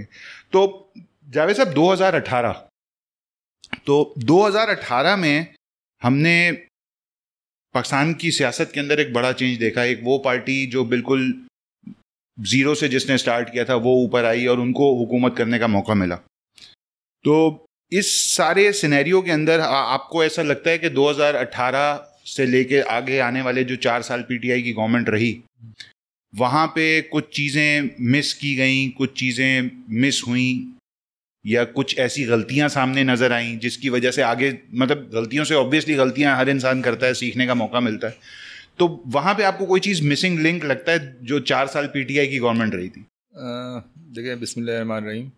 तो जावेद साहब 2018 तो 2018 में हमने पाकिस्तान की सियासत के अंदर एक बड़ा चेंज देखा एक वो पार्टी जो बिल्कुल ज़ीरो से जिसने स्टार्ट किया था वो ऊपर आई और उनको हुकूमत करने का मौका मिला तो इस सारे सिनेरियो के अंदर आ, आपको ऐसा लगता है कि 2018 से लेके आगे आने वाले जो चार साल पीटीआई की गवर्नमेंट रही वहाँ पे कुछ चीज़ें मिस की गई कुछ चीज़ें मिस हुई या कुछ ऐसी गलतियाँ सामने नज़र आईं जिसकी वजह से आगे मतलब गलतियों से ऑब्वियसली गलतियाँ हर इंसान करता है सीखने का मौका मिलता है तो वहाँ पे आपको कोई चीज़ मिसिंग लिंक लगता है जो चार साल पीटीआई की गवर्नमेंट रही थी देखिए बिस्मिल रहीम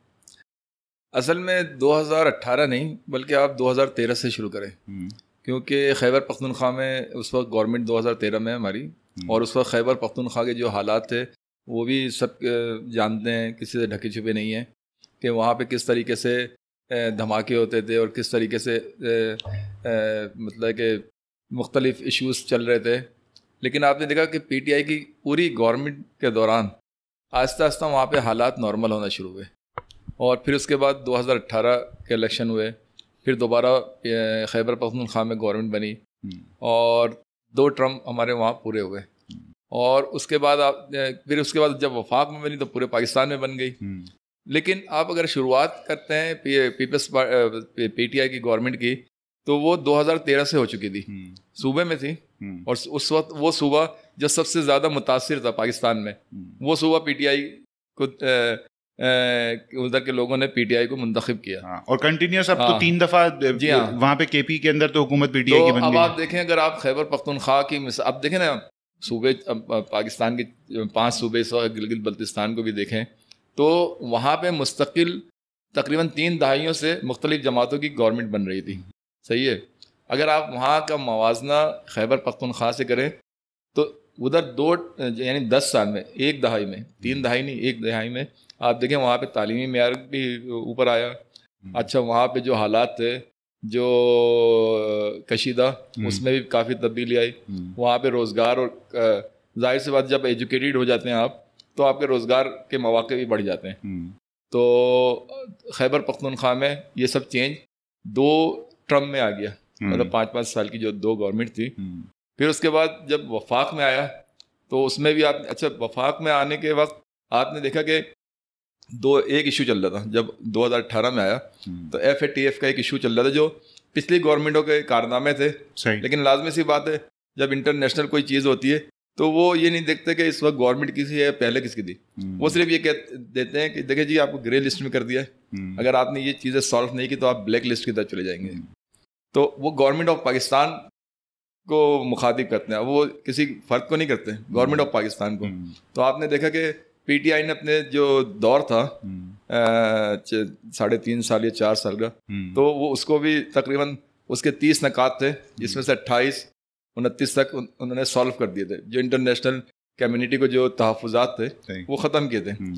असल में 2018 नहीं बल्कि आप 2013 से शुरू करें हम्म। क्योंकि खैबर पख्तनख्वा में उस वक्त गवर्नमेंट 2013 में हमारी हम्म। और उस वक्त खैबर पख्तनख्वा के जो हालात थे वो भी सब जानते हैं किसी से ढके छुपे नहीं हैं कि वहाँ पे किस तरीके से धमाके होते थे और किस तरीके से मतलब कि मुख्तलिफ इश्यूज चल रहे थे लेकिन आपने देखा कि पीटीआई की पूरी गवर्नमेंट के दौरान आस्ता आस्ता वहाँ पे हालात नॉर्मल होना शुरू हुए और फिर उसके बाद 2018 के इलेक्शन हुए फिर दोबारा खैबर पख्तनख्वा में गवर्नमेंट बनी हम्म। और दो ट्रम्प हमारे वहाँ पूरे हुए और उसके बाद आप फिर उसके बाद जब वफाक में बनी तो पूरे पाकिस्तान में बन गई हम्म। लेकिन आप अगर शुरुआत करते हैं पीपल्स पी आई की गवर्नमेंट की तो वो 2013 से हो चुकी थी हम्म। सूबे में थी हम्म। और उस वक्त वो सूबा जो सबसे ज़्यादा मुतासर था पाकिस्तान में वो सूबा आई को उधर के लोगों ने पीटीआई को मुंतखब किया हाँ, और कंटिन्यूस अब तो हाँ, तो तीन दफ़ा जी हाँ वहाँ पे केपी के अंदर तो हुकूमत पीटीआई तो की बन अब आप देखें अगर आप खैबर पख्तनख्वा की अब देखें ना सूबे पाकिस्तान के पांच सूबे सौ गिलगित बल्तिस्तान को भी देखें तो वहाँ पे मुस्तकिल तकरीबन तीन दहाइयों से मुख्तलिफ जमातों की गवर्नमेंट बन रही थी सही है अगर आप वहाँ का मवाजना खैबर पख्तनख्वा से करें तो उधर दो यानी दस साल में एक दहाई में तीन दहाई नहीं एक दहाई में आप देखें वहाँ पे तालीमी मैार भी ऊपर आया हम्म। अच्छा वहाँ पे जो हालात थे जो कशीदा हम्म। उसमें भी काफ़ी तब्दीली आई हम्म। वहाँ पे रोज़गार और जाहिर सी बात जब एजुकेटेड हो जाते हैं आप तो आपके रोज़गार के मौाक़े भी बढ़ जाते हैं हम्म। तो खैबर पख्तनख्वा में ये सब चेंज दो ट्रम में आ गया मतलब पाँच पाँच साल की जो दो गवर्नमेंट थी फिर उसके बाद जब वफाक में आया तो उसमें भी आप अच्छा वफाक में आने के वक्त आपने देखा कि दो एक इशू चल रहा था जब 2018 में आया हम्म। तो एफ ए टी एफ का एक इशू चल रहा था जो पिछली गवर्नमेंटों के कारनामे थे लेकिन लाजमी सी बात है जब इंटरनेशनल कोई चीज़ होती है तो वो ये नहीं देखते कि इस वक्त गवर्नमेंट किसी है पहले किसकी थी हम्म। वो सिर्फ ये कह देते हैं कि देखिए जी आपको ग्रे लिस्ट में कर दिया है हम्म। अगर आपने ये चीज़ें सॉल्व नहीं की तो आप ब्लैक लिस्ट की तरफ चले जाएंगे तो वो गवर्नमेंट ऑफ पाकिस्तान को मुखातिब करते हैं वो किसी फ़र्क को नहीं करते गवर्नमेंट ऑफ पाकिस्तान को तो आपने देखा कि पीटीआई ने अपने जो दौर था हम्म। साढ़े तीन साल या चार साल का हम्म। तो वो उसको भी तकरीबन उसके तीस नकात थे हम्म। जिसमें से अट्ठाईस उनतीस तक उन्होंने सॉल्व कर दिए थे जो इंटरनेशनल कम्युनिटी को जो तहफात थे वो ख़त्म किए थे